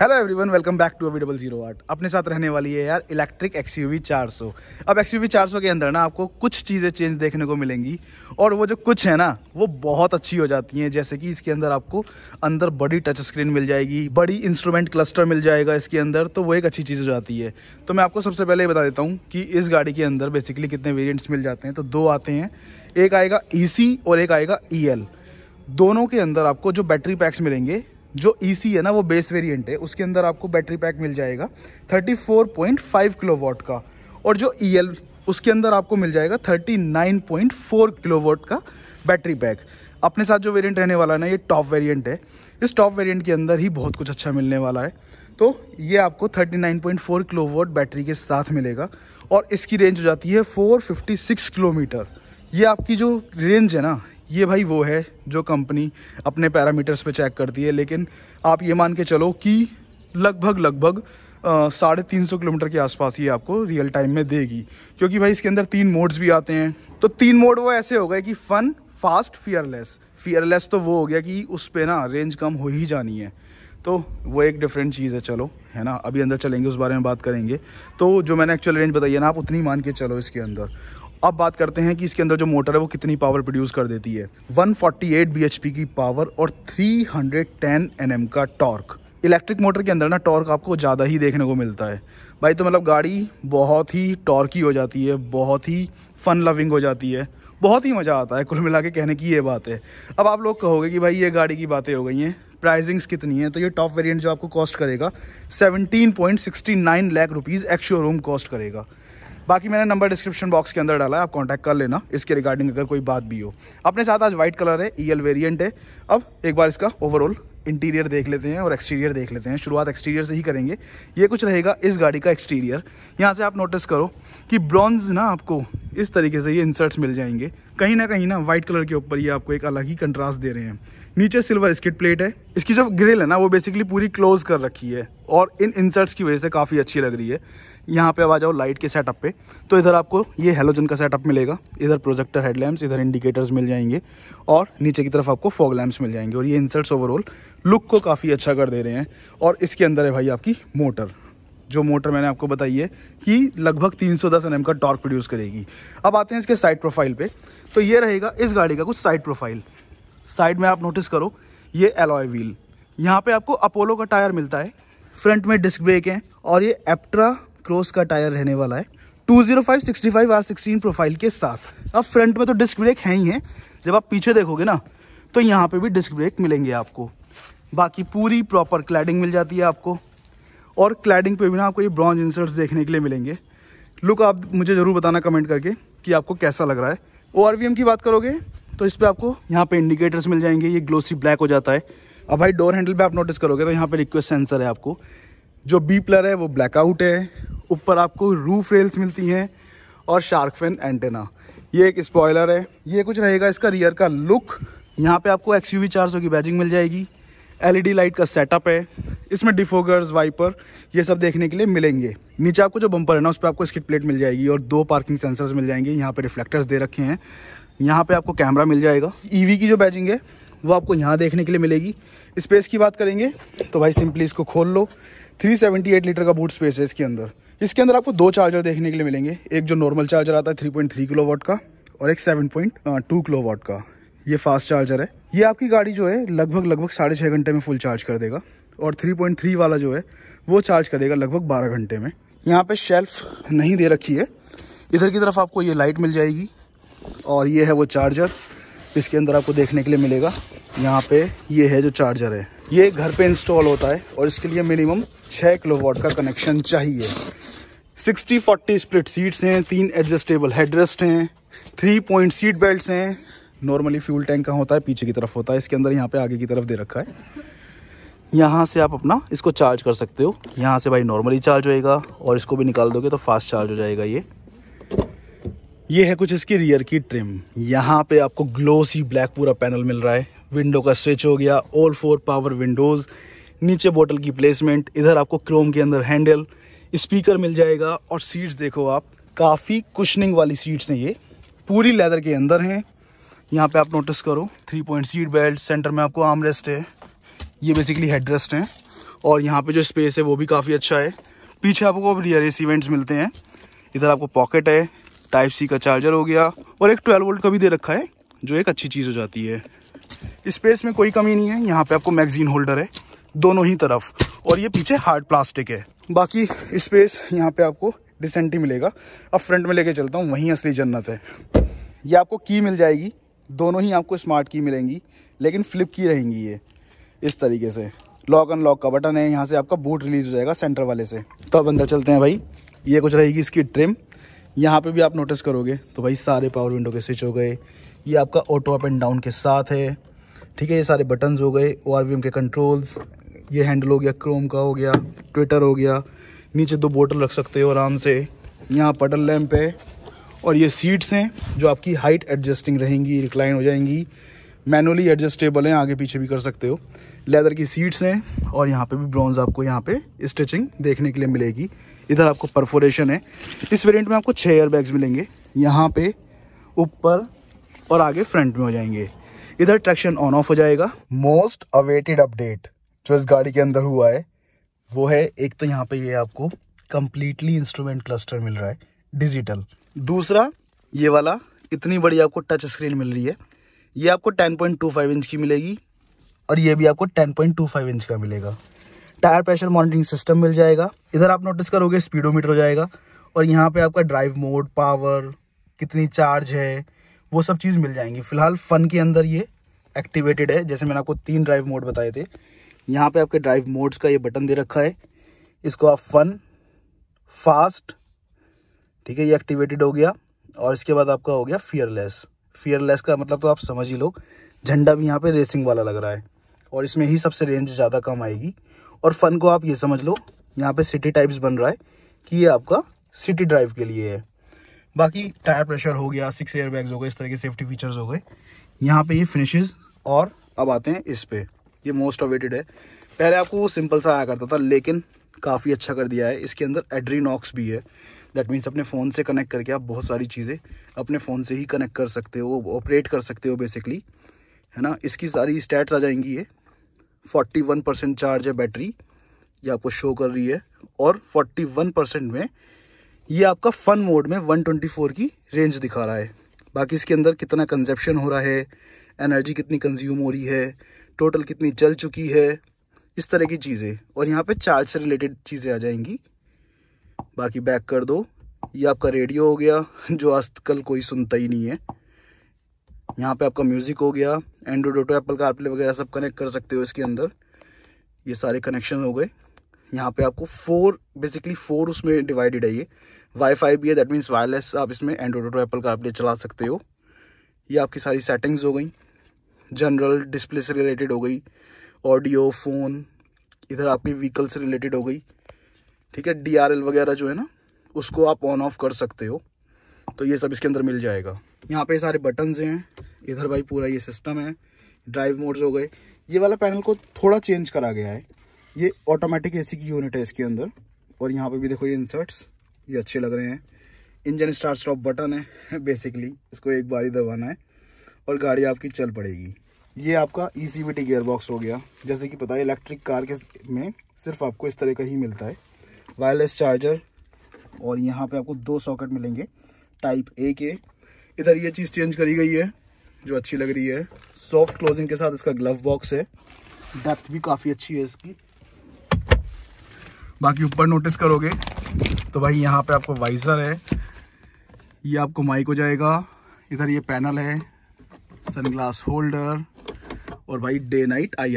hello everyone welcome back to Avi double zero आठ अपने साथ रहने वाली है यार इलेक्ट्रिक एक्स यू वी चार सौ अब एक्स यू वी चार सौ के अंदर ना आपको कुछ चीज़ें चेंज देखने को मिलेंगी और वो जो कुछ है ना वो बहुत अच्छी हो जाती हैं जैसे कि इसके अंदर आपको अंदर बड़ी टच स्क्रीन मिल जाएगी बड़ी इंस्ट्रूमेंट क्लस्टर मिल जाएगा इसके अंदर तो वो एक अच्छी चीज़ हो जाती है तो मैं आपको सबसे पहले ये बता देता हूँ कि इस गाड़ी के अंदर बेसिकली कितने वेरियंट्स मिल जाते हैं तो दो आते हैं एक आएगा ई e और एक आएगा ई e दोनों के अंदर आपको जो बैटरी पैक्स मिलेंगे जो ईसी e है ना वो बेस वेरिएंट है उसके अंदर आपको बैटरी पैक मिल जाएगा 34.5 किलोवाट का और जो ई e उसके अंदर आपको मिल जाएगा 39.4 किलोवाट का बैटरी पैक अपने साथ जो वेरिएंट रहने वाला है ना ये टॉप वेरिएंट है इस टॉप वेरिएंट के अंदर ही बहुत कुछ अच्छा मिलने वाला है तो ये आपको 39.4 किलोवाट बैटरी के साथ मिलेगा और इसकी रेंज हो जाती है 456 किलोमीटर ये आपकी जो रेंज है ना ये भाई वो है जो कंपनी अपने पैरामीटर्स पे चेक करती है लेकिन आप ये मान के चलो कि लगभग लगभग साढ़े तीन सौ किलोमीटर के आसपास ये आपको रियल टाइम में देगी क्योंकि भाई इसके अंदर तीन मोड्स भी आते हैं तो तीन मोड वो ऐसे हो गए कि फ़न फास्ट फियरलेस फियरलेस तो वो हो गया कि उस पर ना रेंज कम हो ही जानी है तो वो एक डिफरेंट चीज़ है चलो है ना अभी अंदर चलेंगे उस बारे में बात करेंगे तो जो मैंने एक्चुअल रेंज बताई है ना आप उतनी मान के चलो इसके अंदर अब बात करते हैं कि इसके अंदर जो मोटर है वो कितनी पावर प्रोड्यूस कर देती है 148 फोर्टी की पावर और 310 हंड्रेड का टॉर्क इलेक्ट्रिक मोटर के अंदर ना टॉर्क आपको ज़्यादा ही देखने को मिलता है भाई तो मतलब गाड़ी बहुत ही टॉर्की हो जाती है बहुत ही फन लविंग हो जाती है बहुत ही मज़ा आता है कुल मिला के कहने की ये बात है अब आप लोग कहोगे कि भाई ये गाड़ी की बातें हो गई हैं प्राइजिंग्स कितनी है तो ये टॉप वेरियंट जो आपको कॉस्ट करेगा seventeen point sixty nine lakh rupees ex showroom cost करेगा बाकी मैंने नंबर डिस्क्रिप्शन बॉक्स के अंदर डाला है आप कॉन्टैक्ट कर लेना इसके रिगार्डिंग अगर कोई बात भी हो अपने साथ आज वाइट कलर है ई e वेरियंट है अब एक बार इसका ओवरऑल इंटीरियर देख लेते हैं और एक्सटीरियर देख लेते हैं शुरुआत एक्सटीरियर से ही करेंगे ये कुछ रहेगा इस गाड़ी का एक्सटीरियर यहाँ से आप नोटिस करो कि ब्रॉन्ज ना आपको इस तरीके से ये इंसर्ट्स मिल जाएंगे कहीं ना कहीं ना व्हाइट कलर के ऊपर ये आपको एक अलग ही कंट्रास्ट दे रहे हैं नीचे सिल्वर स्किट प्लेट है इसकी जो ग्रिल है ना वो बेसिकली पूरी क्लोज कर रखी है और इन इंसर्ट्स की वजह से काफ़ी अच्छी लग रही है यहाँ पे अब आ जाओ लाइट के सेटअप पे तो इधर आपको ये हेलोजन का सेटअप मिलेगा इधर प्रोजेक्टर हेडलैम्प्स इधर इंडिकेटर्स मिल जाएंगे और नीचे की तरफ आपको फॉग लैम्प्स मिल जाएंगे और ये इंसर्ट्स ओवरऑल लुक को काफ़ी अच्छा कर दे रहे हैं और इसके अंदर है भाई आपकी मोटर जो मोटर मैंने आपको बताई है कि लगभग 310 एनएम का टॉर्क प्रोड्यूस करेगी अब आते हैं इसके साइड प्रोफाइल पे तो ये रहेगा इस गाड़ी का कुछ साइड प्रोफाइल साइड में आप नोटिस करो ये एलॉय व्हील यहाँ पे आपको अपोलो का टायर मिलता है फ्रंट में डिस्क ब्रेक है और ये एप्ट्रा क्रॉस का टायर रहने वाला है 205 जीरो आर 16 प्रोफाइल के साथ अब फ्रंट में तो डिस्क ब्रेक है ही है जब आप पीछे देखोगे ना तो यहाँ पे भी डिस्क ब्रेक मिलेंगे आपको बाकी पूरी प्रॉपर क्लैडिंग मिल जाती है आपको और क्लैडिंग पे भी ना आपको ये ब्रॉन्ज इंसर्ट्स देखने के लिए मिलेंगे लुक आप मुझे ज़रूर बताना कमेंट करके कि आपको कैसा लग रहा है ओ की बात करोगे तो इस पर आपको यहाँ पे इंडिकेटर्स मिल जाएंगे ये ग्लोसी ब्लैक हो जाता है अब भाई डोर हैंडल पे आप नोटिस करोगे तो यहाँ पे रिक्वेस्ट सेंसर है आपको जो बी प्लर है वो ब्लैकआउट है ऊपर आपको रूफ रेल्स मिलती हैं और शार्क फैन एंटेना ये एक स्पॉयलर है ये कुछ रहेगा इसका रियर का लुक यहाँ पे आपको एक्स यू सौ की बैजिंग मिल जाएगी एलईडी लाइट का सेटअप है इसमें डिफोगर्स वाइपर ये सब देखने के लिए मिलेंगे नीचे आपको जो बम्पर है ना उस पर आपको स्किट प्लेट मिल जाएगी और दो पार्किंग सेंसर्स मिल जाएंगे यहाँ पे रिफ्लेक्टर्स दे रखे हैं यहाँ पे आपको कैमरा मिल जाएगा ईवी की जो बैजिंग है वो आपको यहाँ देखने के लिए मिलेगी स्पेस की बात करेंगे तो भाई सिंपली इसको खोल लो थ्री लीटर का बूट स्पेस है इसके अंदर इसके अंदर आपको दो चार्जर देखने के लिए मिलेंगे एक जो नॉर्मल चार्जर आता है किलो किलोवाट का और एक किलो किलोवाट का ये फास्ट चार्जर है ये आपकी गाड़ी जो है लगभग लगभग साढ़े छः घंटे में फुल चार्ज कर देगा और 3.3 वाला जो है वो चार्ज करेगा लगभग 12 घंटे में यहाँ पे शेल्फ नहीं दे रखी है इधर की तरफ आपको ये लाइट मिल जाएगी और ये है वो चार्जर इसके अंदर आपको देखने के लिए मिलेगा यहाँ पे ये है जो चार्जर है ये घर पे इंस्टॉल होता है और इसके लिए मिनिमम छः किलो वॉट का कनेक्शन चाहिए सिक्सटी फोर्टी स्प्लिट सीट्स हैं तीन एडजस्टेबल हेडरेस्ट हैं थ्री पॉइंट सीट बेल्ट हैं नॉर्मली फ्यूल टैंक कहाँ होता है पीछे की तरफ होता है इसके अंदर यहाँ पे आगे की तरफ दे रखा है यहाँ से आप अपना इसको चार्ज कर सकते हो यहाँ से भाई नॉर्मली चार्ज होएगा और इसको भी निकाल दोगे तो फास्ट चार्ज हो जाएगा ये ये है कुछ इसकी रियर की ट्रिम यहाँ पे आपको ग्लोसी ब्लैक पूरा पैनल मिल रहा है विंडो का स्विच हो गया ऑल फोर पावर विंडोज नीचे बोतल की प्लेसमेंट इधर आपको क्रोम के अंदर हैंडल स्पीकर मिल जाएगा और सीट्स देखो आप काफ़ी कुशनिंग वाली सीट्स हैं ये पूरी लेदर के अंदर हैं यहाँ पे आप नोटिस करो three point seat belt centre में आपको आर्म रेस्ट है ये बेसिकली हेड रेस्ट है और यहाँ पे जो स्पेस है वो भी काफ़ी अच्छा है पीछे आपको रियर एस इवेंट्स मिलते हैं इधर आपको पॉकेट है टाइप सी का चार्जर हो गया और एक ट्वेल्व वोल्ट का भी दे रखा है जो एक अच्छी चीज़ हो जाती है स्पेस में कोई कमी नहीं है यहाँ पे आपको मैगजीन होल्डर है दोनों ही तरफ और ये पीछे हार्ड प्लास्टिक है बाकी स्पेस यहाँ पे आपको डिसेंटी मिलेगा अब फ्रंट में लेके चलता हूँ वहीं असली जन्नत है ये आपको की मिल जाएगी दोनों ही आपको स्मार्ट की मिलेंगी लेकिन फ्लिप की रहेंगी ये इस तरीके से लॉक अनलॉक का बटन है यहाँ से आपका बूट रिलीज हो जाएगा सेंटर वाले से तो अब अंदर चलते हैं भाई ये कुछ रहेगी इसकी ट्रिम यहाँ पे भी आप नोटिस करोगे तो भाई सारे पावर विंडो के स्विच हो गए ये आपका ऑटो अप एंड डाउन के साथ है ठीक है ये सारे बटन्स हो गए ओ के कंट्रोल्स ये हैंडल हो गया क्रोम का हो गया ट्विटर हो गया नीचे दो बोटल रख सकते हो आराम से यहाँ पटल लैम्प है और ये सीट्स हैं जो आपकी हाइट एडजस्टिंग रहेंगी रिक्लाइन हो जाएंगी मैनुअली एडजस्टेबल हैं आगे पीछे भी कर सकते हो लेदर की सीट्स हैं और यहाँ पे भी ब्रॉन्ज आपको यहाँ पे स्टिचिंग देखने के लिए मिलेगी इधर आपको परफोरेशन है इस वेरिएंट में आपको छः एयर बैग्स मिलेंगे यहाँ पे ऊपर और आगे फ्रंट में हो जाएंगे इधर ट्रैक्शन ऑन ऑफ हो जाएगा मोस्ट अवेटेड अपडेट जो इस गाड़ी के अंदर हुआ है वो है एक तो यहाँ पे ये यह आपको कम्प्लीटली इंस्ट्रूमेंट क्लस्टर मिल रहा है डिजिटल दूसरा ये वाला इतनी बड़ी आपको टच स्क्रीन मिल रही है ये आपको 10.25 इंच की मिलेगी और ये भी आपको 10.25 इंच का मिलेगा टायर प्रेशर मॉनिटरिंग सिस्टम मिल जाएगा इधर आप नोटिस करोगे स्पीडोमीटर हो जाएगा और यहाँ पे आपका ड्राइव मोड पावर कितनी चार्ज है वो सब चीज़ मिल जाएंगी फिलहाल फ़न के अंदर ये एक्टिवेटेड है जैसे मैंने आपको तीन ड्राइव मोड बताए थे यहाँ पे आपके ड्राइव मोड्स का ये बटन दे रखा है इसको आप फन फास्ट ठीक है ये एक्टिवेटेड हो गया और इसके बाद आपका हो गया फियरलेस फियरलेस का मतलब तो आप समझ ही लो झंडा भी यहाँ पे रेसिंग वाला लग रहा है और इसमें ही सबसे रेंज ज़्यादा कम आएगी और फन को आप ये समझ लो यहाँ पे सिटी टाइप्स बन रहा है कि ये आपका सिटी ड्राइव के लिए है बाकी टायर प्रेशर हो गया सिक्स एयर बैग्स हो गए इस तरह के सेफ्टी फीचर्स हो गए यहाँ पे ये फिनिशेज और अब आते हैं इस पर ये मोस्ट अवेटेड है पहले आपको वो सिंपल सा आया करता था लेकिन काफ़ी अच्छा कर दिया है इसके अंदर एड्रीनॉक्स भी है दैट मीन्स अपने फ़ोन से कनेक्ट करके आप बहुत सारी चीज़ें अपने फ़ोन से ही कनेक्ट कर सकते हो ऑपरेट कर सकते हो बेसिकली है ना इसकी सारी स्टैट्स आ जाएंगी ये 41 परसेंट चार्ज है बैटरी ये आपको शो कर रही है और 41 परसेंट में ये आपका फ़न मोड में 124 की रेंज दिखा रहा है बाकी इसके अंदर कितना कंजप्शन हो रहा है एनर्जी कितनी कंज्यूम हो रही है टोटल कितनी जल चुकी है इस तरह की चीज़ें और यहाँ पे चार्ज से रिलेटेड चीज़ें आ जाएंगी बाकी बैक कर दो ये आपका रेडियो हो गया जो आजकल कोई सुनता ही नहीं है यहाँ पे आपका म्यूज़िक हो गया एंड्रॉइड ऑटो एप्पल कारप्ले वगैरह सब कनेक्ट कर सकते हो इसके अंदर ये सारे कनेक्शन हो गए यहाँ पे आपको फोर बेसिकली फोर उसमें डिवाइडेड है ये वाईफाई भी है दैट मीन्स वायरलेस आप इसमें एंड्रॉइड ऑटो एप्पल कारप्ले चला सकते हो ये आपकी सारी सेटिंग्स हो गई जनरल डिस्प्ले से रिलेटेड हो गई ऑडियो फ़ोन इधर आपकी व्हीकल से रिलेटेड हो गई ठीक है डी वगैरह जो है ना उसको आप ऑन ऑफ कर सकते हो तो ये सब इसके अंदर मिल जाएगा यहाँ पे सारे बटन्स हैं इधर भाई पूरा ये सिस्टम है ड्राइव मोड्स हो गए ये वाला पैनल को थोड़ा चेंज करा गया है ये ऑटोमेटिक एसी की यूनिट है इसके अंदर और यहाँ पे भी देखो ये इंसर्ट्स ये अच्छे लग रहे हैं इंजन स्टार्ट स्टॉप बटन है बेसिकली इसको एक बार ही दबाना है और गाड़ी आपकी चल पड़ेगी ये आपका ई सी गियर बॉक्स हो गया जैसे कि पता है इलेक्ट्रिक कार के में सिर्फ आपको इस तरह का ही मिलता है वायरलेस चार्जर और यहाँ पे आपको दो सॉकेट मिलेंगे टाइप ए के इधर ये चीज़ चेंज करी गई है जो अच्छी लग रही है सॉफ्ट क्लोजिंग के साथ इसका ग्लव बॉक्स है डेप्थ भी काफ़ी अच्छी है इसकी बाकी ऊपर नोटिस करोगे तो भाई यहाँ पे आपको वाइज़र है ये आपको माइक हो जाएगा इधर ये पैनल है सनग्लास होल्डर और भाई डे नाइट आई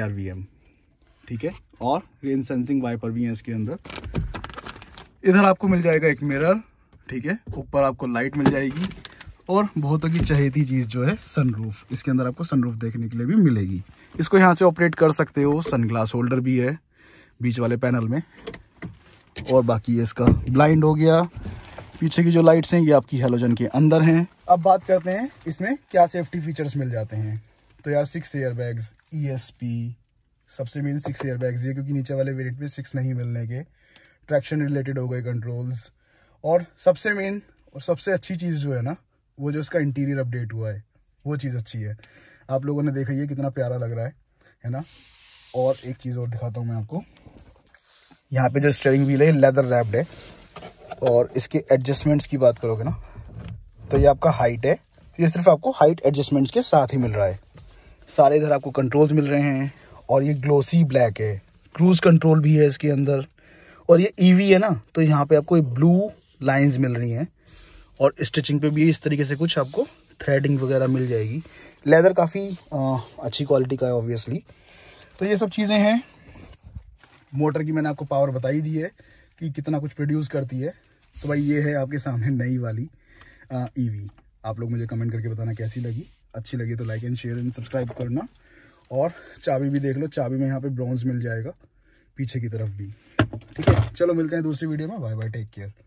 ठीक है और रेन सेंसिंग वाइपर भी है इसके अंदर इधर आपको मिल जाएगा एक मिरर ठीक है ऊपर आपको लाइट मिल जाएगी और बहुतों की चहेती चीज़ जो है सनरूफ इसके अंदर आपको सनरूफ देखने के लिए भी मिलेगी इसको यहाँ से ऑपरेट कर सकते हो सनग्लास होल्डर भी है बीच वाले पैनल में और बाकी ये इसका ब्लाइंड हो गया पीछे की जो लाइट्स हैं ये आपकी हेलोजन के अंदर हैं अब बात करते हैं इसमें क्या सेफ्टी फीचर्स मिल जाते हैं तो यार सिक्स एयर बैग्स ई सबसे मेन सिक्स एयर बैग्स ये क्योंकि नीचे वाले वेरिएंट में सिक्स नहीं मिलने के ट्रैक्शन रिलेटेड हो गए कंट्रोल्स और सबसे मेन और सबसे अच्छी चीज़ जो है ना वो जो इसका इंटीरियर अपडेट हुआ है वो चीज़ अच्छी है आप लोगों ने देखा ये कितना प्यारा लग रहा है है ना और एक चीज़ और दिखाता हूँ मैं आपको यहाँ पे जो स्टेयरिंग व्हील है लेदर रैप्ड है और इसके एडजस्टमेंट्स की बात करोगे ना तो ये आपका हाइट है ये सिर्फ आपको हाइट एडजस्टमेंट्स के साथ ही मिल रहा है सारे इधर आपको कंट्रोल्स मिल रहे हैं और ये ग्लोसी ब्लैक है क्रूज कंट्रोल भी है इसके अंदर और ये ईवी e है ना तो यहाँ पे आपको ब्लू लाइंस मिल रही हैं और स्टिचिंग पे भी इस तरीके से कुछ आपको थ्रेडिंग वगैरह मिल जाएगी लेदर काफ़ी अच्छी क्वालिटी का है ऑब्वियसली तो ये सब चीज़ें हैं मोटर की मैंने आपको पावर बताई दी है कि कितना कुछ प्रोड्यूस करती है तो भाई ये है आपके सामने नई वाली ईवी e आप लोग मुझे कमेंट करके बताना कैसी लगी अच्छी लगी तो like and share and subscribe करना और चाबी भी देख लो चाबी में यहाँ पे ब्रॉन्ज मिल जाएगा पीछे की तरफ भी ठीक है चलो मिलते हैं दूसरी वीडियो में बाय बाय टेक केयर